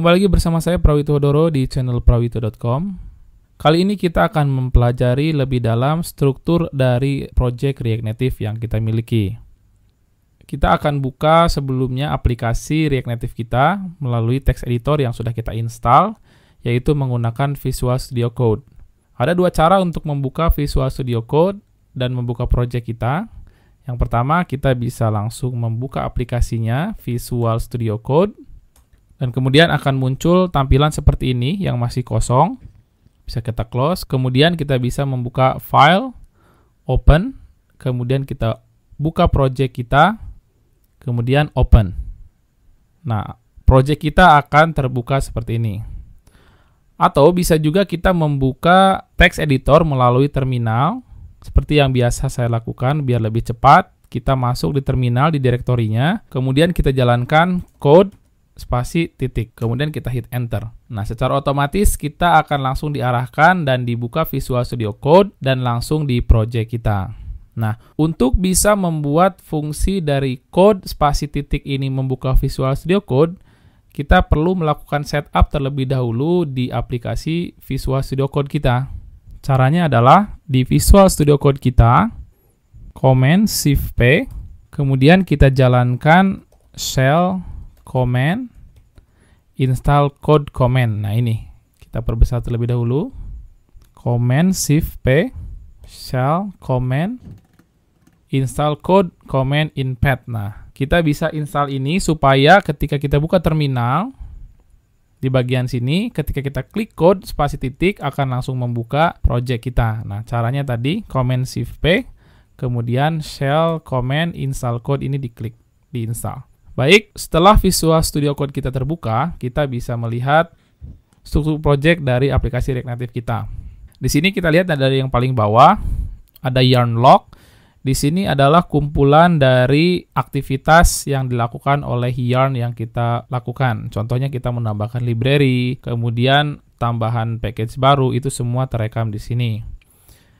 Kembali lagi bersama saya Prawito Doro di channel prawito.com. Kali ini kita akan mempelajari lebih dalam struktur dari project React Native yang kita miliki. Kita akan buka sebelumnya aplikasi React Native kita melalui text editor yang sudah kita install, yaitu menggunakan Visual Studio Code. Ada dua cara untuk membuka Visual Studio Code dan membuka project kita. Yang pertama, kita bisa langsung membuka aplikasinya Visual Studio Code dan kemudian akan muncul tampilan seperti ini yang masih kosong. Bisa kita close. Kemudian kita bisa membuka file, open. Kemudian kita buka project kita. Kemudian open. Nah, project kita akan terbuka seperti ini. Atau bisa juga kita membuka text editor melalui terminal. Seperti yang biasa saya lakukan biar lebih cepat. Kita masuk di terminal di direktorinya. Kemudian kita jalankan code spasi titik. Kemudian kita hit enter. Nah, secara otomatis kita akan langsung diarahkan dan dibuka Visual Studio Code dan langsung di project kita. Nah, untuk bisa membuat fungsi dari code spasi titik ini membuka Visual Studio Code, kita perlu melakukan setup terlebih dahulu di aplikasi Visual Studio Code kita. Caranya adalah di Visual Studio Code kita, comment Shift P, kemudian kita jalankan shell command install code command. Nah, ini kita perbesar terlebih dahulu. Command shift P shell command install code command in path Nah, kita bisa install ini supaya ketika kita buka terminal di bagian sini ketika kita klik code spasi titik akan langsung membuka project kita. Nah, caranya tadi command shift P kemudian shell command install code ini diklik diinstal. Baik, setelah Visual Studio Code kita terbuka, kita bisa melihat struktur project dari aplikasi React Native kita. Di sini kita lihat ada yang paling bawah, ada yarn log. Di sini adalah kumpulan dari aktivitas yang dilakukan oleh yarn yang kita lakukan. Contohnya kita menambahkan library, kemudian tambahan package baru, itu semua terekam di sini.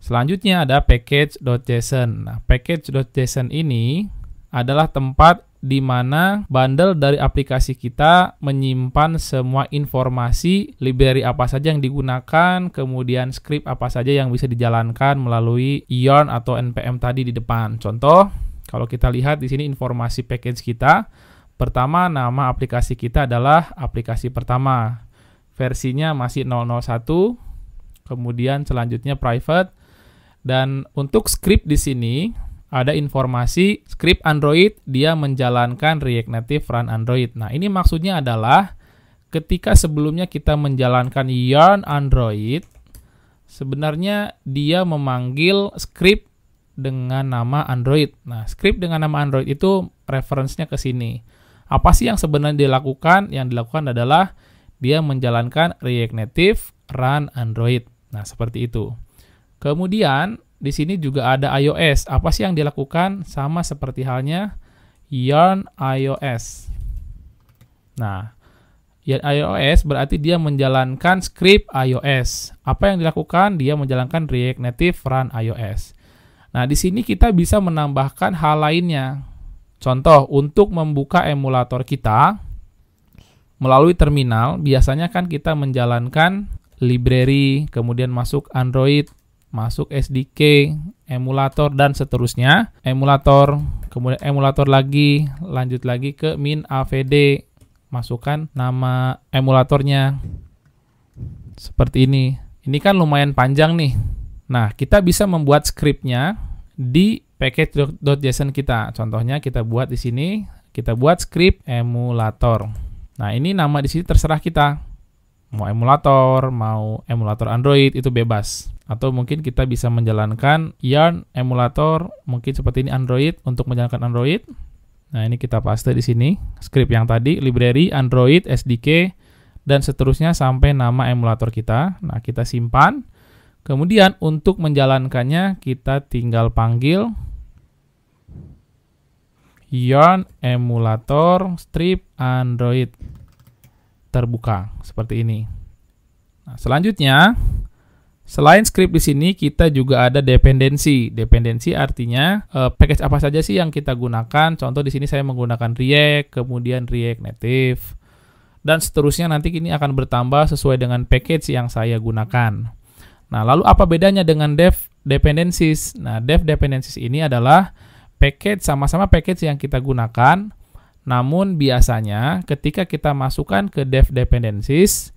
Selanjutnya ada package.json. Nah, package.json ini adalah tempat di mana bundle dari aplikasi kita menyimpan semua informasi library apa saja yang digunakan, kemudian script apa saja yang bisa dijalankan melalui yarn atau npm tadi di depan. Contoh, kalau kita lihat di sini informasi package kita, pertama nama aplikasi kita adalah aplikasi pertama. Versinya masih 001, kemudian selanjutnya private dan untuk script di sini ada informasi script Android dia menjalankan React Native Run Android. Nah, ini maksudnya adalah ketika sebelumnya kita menjalankan yarn Android, sebenarnya dia memanggil script dengan nama Android. Nah, script dengan nama Android itu referensinya ke sini. Apa sih yang sebenarnya dilakukan? Yang dilakukan adalah dia menjalankan React Native Run Android. Nah, seperti itu. Kemudian di sini juga ada iOS. Apa sih yang dilakukan? Sama seperti halnya yarn iOS. Nah, yarn iOS berarti dia menjalankan script iOS. Apa yang dilakukan? Dia menjalankan React Native Run iOS. Nah, di sini kita bisa menambahkan hal lainnya. Contoh, untuk membuka emulator kita melalui terminal, biasanya kan kita menjalankan library, kemudian masuk Android, masuk SDK, emulator dan seterusnya. Emulator, kemudian emulator lagi, lanjut lagi ke min avd, masukkan nama emulatornya. Seperti ini. Ini kan lumayan panjang nih. Nah, kita bisa membuat scriptnya di package.json kita. Contohnya kita buat di sini, kita buat script emulator. Nah, ini nama di sini terserah kita mau emulator, mau emulator Android itu bebas. Atau mungkin kita bisa menjalankan yarn emulator mungkin seperti ini Android untuk menjalankan Android. Nah, ini kita paste di sini script yang tadi library Android SDK dan seterusnya sampai nama emulator kita. Nah, kita simpan. Kemudian untuk menjalankannya kita tinggal panggil yarn emulator strip android terbuka seperti ini. Nah, selanjutnya, selain script di sini kita juga ada dependensi. Dependensi artinya eh, package apa saja sih yang kita gunakan. Contoh di sini saya menggunakan React, kemudian React Native, dan seterusnya nanti ini akan bertambah sesuai dengan package yang saya gunakan. Nah, lalu apa bedanya dengan dev dependencies? Nah, dev dependencies ini adalah package sama-sama package yang kita gunakan, namun biasanya ketika kita masukkan ke dev dependencies,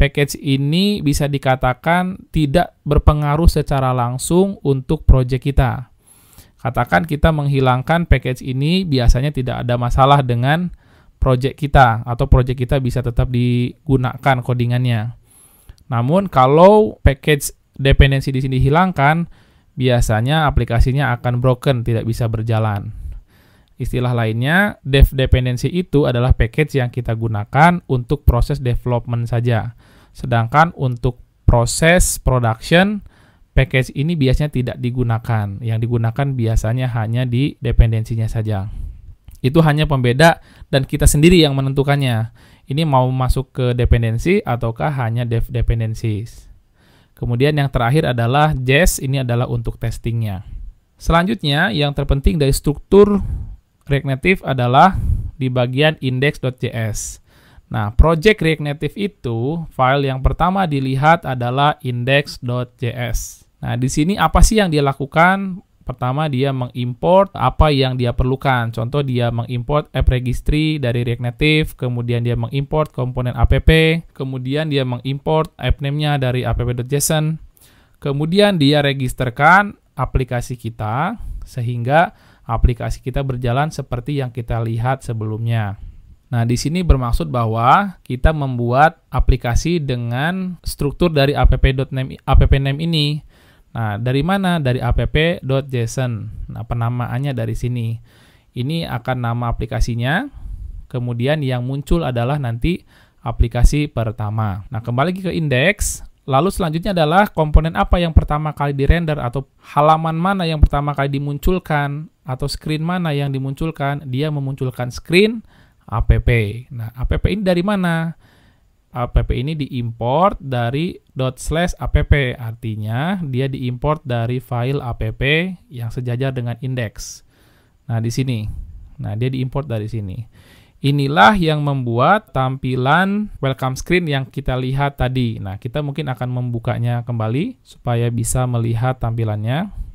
package ini bisa dikatakan tidak berpengaruh secara langsung untuk project kita. Katakan kita menghilangkan package ini biasanya tidak ada masalah dengan project kita atau project kita bisa tetap digunakan codingannya. Namun kalau package dependency di sini dihilangkan, biasanya aplikasinya akan broken, tidak bisa berjalan. Istilah lainnya, dev dependency itu adalah package yang kita gunakan untuk proses development saja. Sedangkan untuk proses production, package ini biasanya tidak digunakan. Yang digunakan biasanya hanya di dependensinya saja. Itu hanya pembeda dan kita sendiri yang menentukannya. Ini mau masuk ke dependensi ataukah hanya dev dependencies. Kemudian yang terakhir adalah JS, ini adalah untuk testingnya. Selanjutnya, yang terpenting dari struktur React Native adalah di bagian index.js. Nah, project React Native itu file yang pertama dilihat adalah index.js. Nah, di sini apa sih yang dia lakukan? Pertama, dia mengimport apa yang dia perlukan. Contoh, dia mengimport app registry dari React Native, kemudian dia mengimport komponen app, kemudian dia mengimport app name-nya dari app.json. Kemudian dia registerkan aplikasi kita sehingga aplikasi kita berjalan seperti yang kita lihat sebelumnya. Nah, di sini bermaksud bahwa kita membuat aplikasi dengan struktur dari app.name Name ini. Nah, dari mana? Dari app.json. Nah, penamaannya dari sini. Ini akan nama aplikasinya. Kemudian yang muncul adalah nanti aplikasi pertama. Nah, kembali lagi ke index. Lalu selanjutnya adalah komponen apa yang pertama kali dirender atau halaman mana yang pertama kali dimunculkan atau screen mana yang dimunculkan, dia memunculkan screen app. Nah, app ini dari mana? app ini diimport dari .slash app artinya dia diimport dari file app yang sejajar dengan indeks. Nah, di sini. Nah, dia diimport dari sini. Inilah yang membuat tampilan welcome screen yang kita lihat tadi. Nah, kita mungkin akan membukanya kembali supaya bisa melihat tampilannya.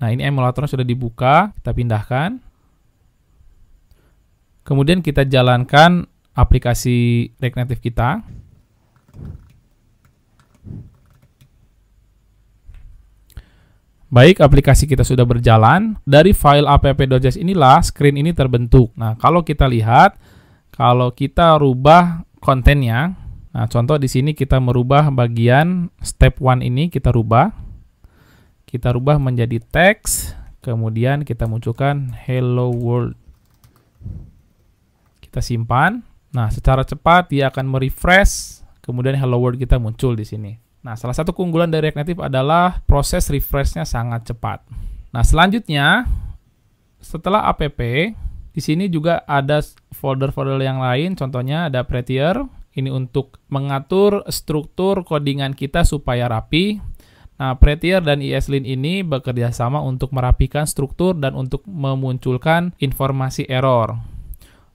Nah, ini emulatornya sudah dibuka, kita pindahkan. Kemudian kita jalankan aplikasi React Native kita. Baik, aplikasi kita sudah berjalan. Dari file app.js inilah screen ini terbentuk. Nah, kalau kita lihat, kalau kita rubah kontennya, nah contoh di sini kita merubah bagian step 1 ini kita rubah. Kita rubah menjadi teks, kemudian kita munculkan hello world. Kita simpan. Nah, secara cepat dia akan merefresh, kemudian hello world kita muncul di sini. Nah, salah satu keunggulan dari React Native adalah proses refreshnya sangat cepat. Nah, selanjutnya setelah app, di sini juga ada folder-folder yang lain, contohnya ada Prettier. Ini untuk mengatur struktur codingan kita supaya rapi. Nah, Pretier dan ESLint ini bekerja sama untuk merapikan struktur dan untuk memunculkan informasi error.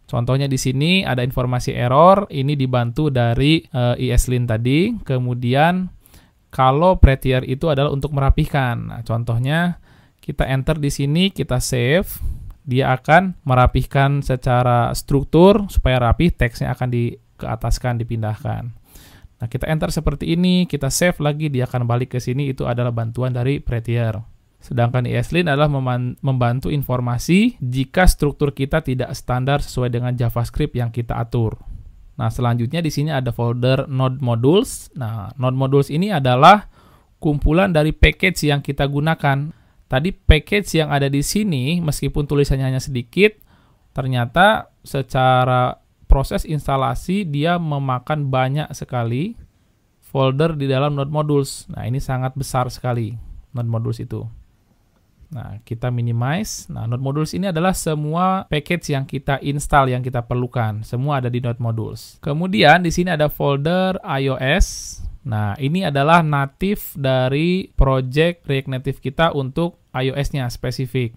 Contohnya di sini ada informasi error, ini dibantu dari ESLint eh, e ESLint tadi. Kemudian kalau Pretier itu adalah untuk merapikan. Nah, contohnya kita enter di sini, kita save, dia akan merapihkan secara struktur supaya rapi. teksnya akan dikeataskan, dipindahkan. Nah, kita enter seperti ini, kita save lagi, dia akan balik ke sini, itu adalah bantuan dari Prettier. Sedangkan ESLint adalah membantu informasi jika struktur kita tidak standar sesuai dengan JavaScript yang kita atur. Nah, selanjutnya di sini ada folder node modules. Nah, node modules ini adalah kumpulan dari package yang kita gunakan. Tadi package yang ada di sini, meskipun tulisannya hanya sedikit, ternyata secara proses instalasi dia memakan banyak sekali folder di dalam node modules. Nah, ini sangat besar sekali node modules itu. Nah, kita minimize. Nah, node modules ini adalah semua package yang kita install yang kita perlukan. Semua ada di node modules. Kemudian di sini ada folder iOS. Nah, ini adalah native dari project React Native kita untuk iOS-nya spesifik.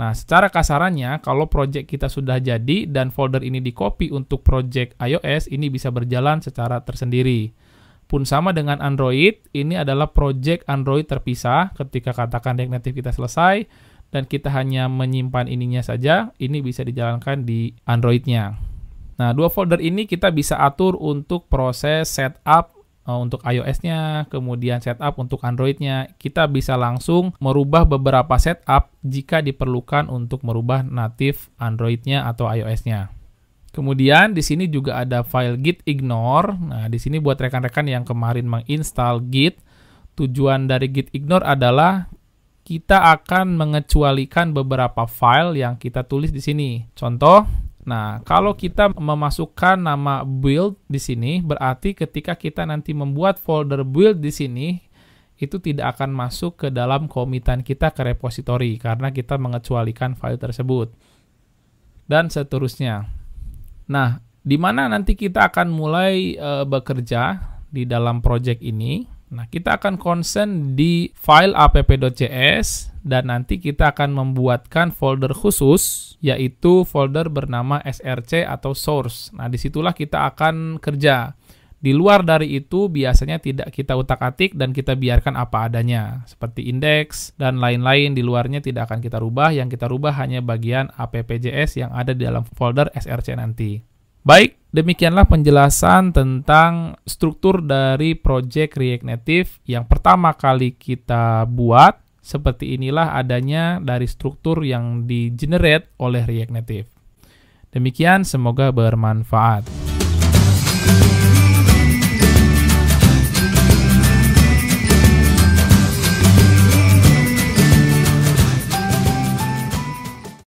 Nah, secara kasarannya, kalau project kita sudah jadi dan folder ini di copy untuk project iOS, ini bisa berjalan secara tersendiri. Pun sama dengan Android, ini adalah project Android terpisah ketika katakan React Native kita selesai, dan kita hanya menyimpan ininya saja, ini bisa dijalankan di Android-nya. Nah, dua folder ini kita bisa atur untuk proses setup Eh, untuk iOS-nya, kemudian setup untuk Android-nya. Kita bisa langsung merubah beberapa setup jika diperlukan untuk merubah native Android-nya atau iOS-nya. Kemudian di sini juga ada file git ignore. Nah, di sini buat rekan-rekan yang kemarin menginstal git, tujuan dari git ignore adalah kita akan mengecualikan beberapa file yang kita tulis di sini. Contoh, Nah, kalau kita memasukkan nama build di sini, berarti ketika kita nanti membuat folder build di sini, itu tidak akan masuk ke dalam komitan kita ke repository karena kita mengecualikan file tersebut. Dan seterusnya. Nah, di mana nanti kita akan mulai e, bekerja di dalam project ini? Nah, kita akan konsen di file app.js dan nanti kita akan membuatkan folder khusus yaitu folder bernama src atau source. Nah, disitulah kita akan kerja. Di luar dari itu biasanya tidak kita utak-atik dan kita biarkan apa adanya, seperti indeks dan lain-lain di luarnya tidak akan kita rubah, yang kita rubah hanya bagian app.js yang ada di dalam folder src nanti. Baik, demikianlah penjelasan tentang struktur dari project React Native yang pertama kali kita buat. Seperti inilah adanya dari struktur yang di-generate oleh React Native. Demikian, semoga bermanfaat.